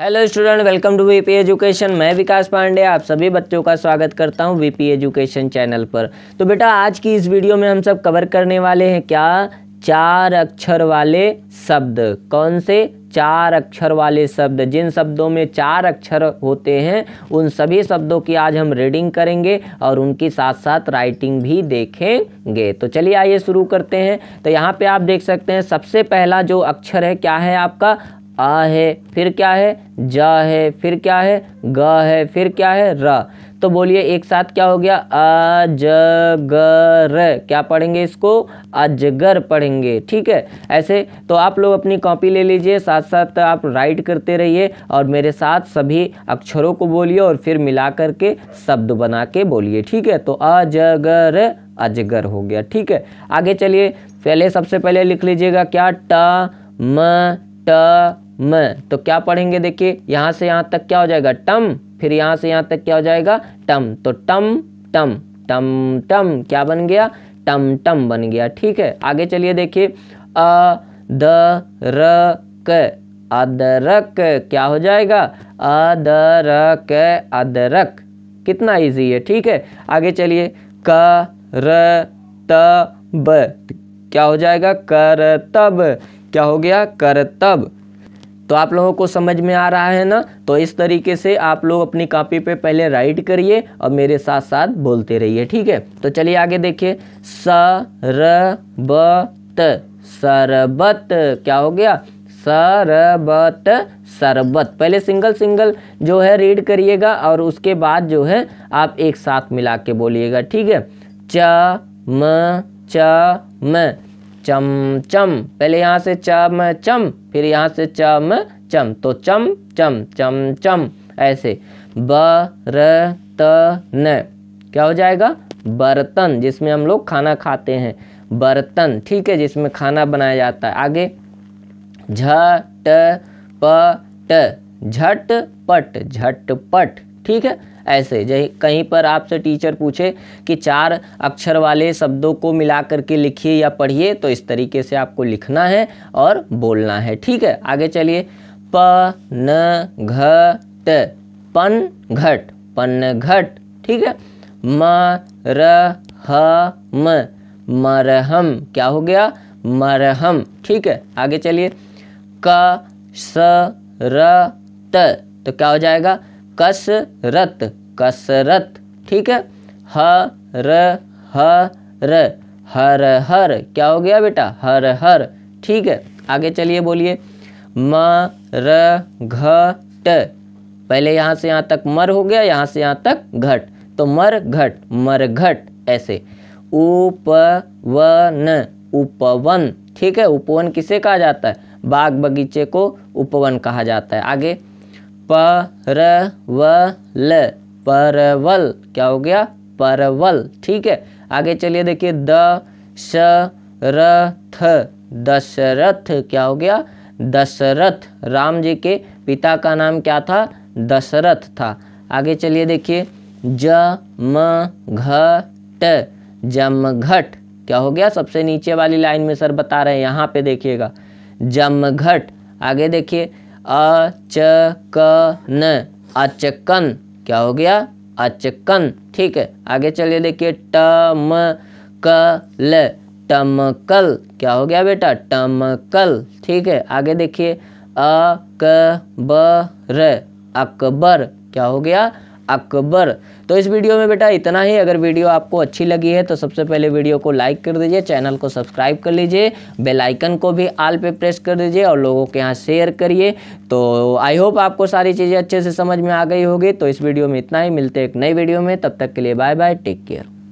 hello student welcome to VP education मैं विकास पांडे आप सभी बच्चों का स्वागत करता हूं वीपी एजुकेशन चैनल पर तो बेटा आज की इस वीडियो में हम सब कवर करने वाले हैं क्या चार अक्षर वाले शब्द कौन से चार अक्षर वाले शब्द जिन शब्दों में चार अक्षर होते हैं उन सभी शब्दों की आज हम रीडिंग करेंगे और उनके साथ साथ राइटिंग भी देखेंगे तो चलिए आइए शुरू करते हैं तो यहाँ पे आप देख सकते हैं सबसे पहला जो अक्षर है क्या है आपका आ है फिर क्या है जा है फिर क्या है ग है फिर क्या है र तो बोलिए एक साथ क्या हो गया अजगर क्या पढ़ेंगे इसको अजगर पढ़ेंगे ठीक है ऐसे तो आप लोग अपनी कॉपी ले लीजिए साथ साथ आप राइट करते रहिए और मेरे साथ सभी अक्षरों को बोलिए और फिर मिला करके शब्द बना के बोलिए ठीक है तो अजगर अजगर हो गया ठीक है आगे चलिए पहले सबसे पहले लिख लीजिएगा क्या ट म ट म तो क्या पढ़ेंगे देखिए यहाँ से यहाँ तक क्या हो जाएगा टम फिर यहाँ से यहाँ तक क्या हो जाएगा टम तो टम टम टम टम क्या बन गया टम टम बन गया ठीक है आगे चलिए देखिए अ द र क अदरक क्या हो जाएगा अदरक अदरक कितना इजी है ठीक है आगे चलिए क र ब क्या हो जाएगा करतब क्या हो गया करतब तो आप लोगों को समझ में आ रहा है ना तो इस तरीके से आप लोग अपनी कॉपी पे पहले राइट करिए और मेरे साथ साथ बोलते रहिए ठीक है तो चलिए आगे देखिए स त सरबत क्या हो गया सरबत सरबत पहले सिंगल सिंगल जो है रीड करिएगा और उसके बाद जो है आप एक साथ मिला के बोलिएगा ठीक है च म च म चम चम पहले यहाँ से च म चम फिर यहाँ से चम चम तो चम चम चम चम ऐसे बर न क्या हो जाएगा बर्तन जिसमें हम लोग खाना खाते हैं बर्तन ठीक है जिसमें खाना बनाया जाता है आगे झट पट झट पट ठीक है ऐसे जै कहीं पर आपसे टीचर पूछे कि चार अक्षर वाले शब्दों को मिला करके लिखिए या पढ़िए तो इस तरीके से आपको लिखना है और बोलना है ठीक है आगे चलिए प न घट पन घट पन घट ठीक है म र ह म मरहम क्या हो गया मरहम ठीक है आगे चलिए क स र त तो क्या हो जाएगा कसरत कसरत ठीक है ह हर हर हर क्या हो गया बेटा हर हर ठीक है आगे चलिए बोलिए म र घ ट पहले यहाँ से यहाँ तक मर हो गया यहाँ से यहाँ तक घट तो मर घट मर घट ऐसे उपवन उपवन ठीक है उपवन किसे कहा जाता है बाग बगीचे को उपवन कहा जाता है आगे परवल परवल क्या हो गया परवल ठीक है आगे चलिए देखिए द स रथ दशरथ क्या हो गया दशरथ राम जी के पिता का नाम क्या था दशरथ था आगे चलिए देखिए ज जम घट जमघट क्या हो गया सबसे नीचे वाली लाइन में सर बता रहे हैं यहाँ पे देखिएगा जमघट आगे देखिए अचकन अचकन क्या हो गया अचकन ठीक है आगे चलिए देखिए कल टमकल क्या हो गया बेटा टमकल ठीक है आगे देखिए अकबर अकबर क्या हो गया अकबर तो इस वीडियो में बेटा इतना ही अगर वीडियो आपको अच्छी लगी है तो सबसे पहले वीडियो को लाइक कर दीजिए चैनल को सब्सक्राइब कर लीजिए बेल आइकन को भी आल पे प्रेस कर दीजिए और लोगों के यहाँ शेयर करिए तो आई होप आपको सारी चीज़ें अच्छे से समझ में आ गई होगी तो इस वीडियो में इतना ही मिलते एक नई वीडियो में तब तक के लिए बाय बाय टेक केयर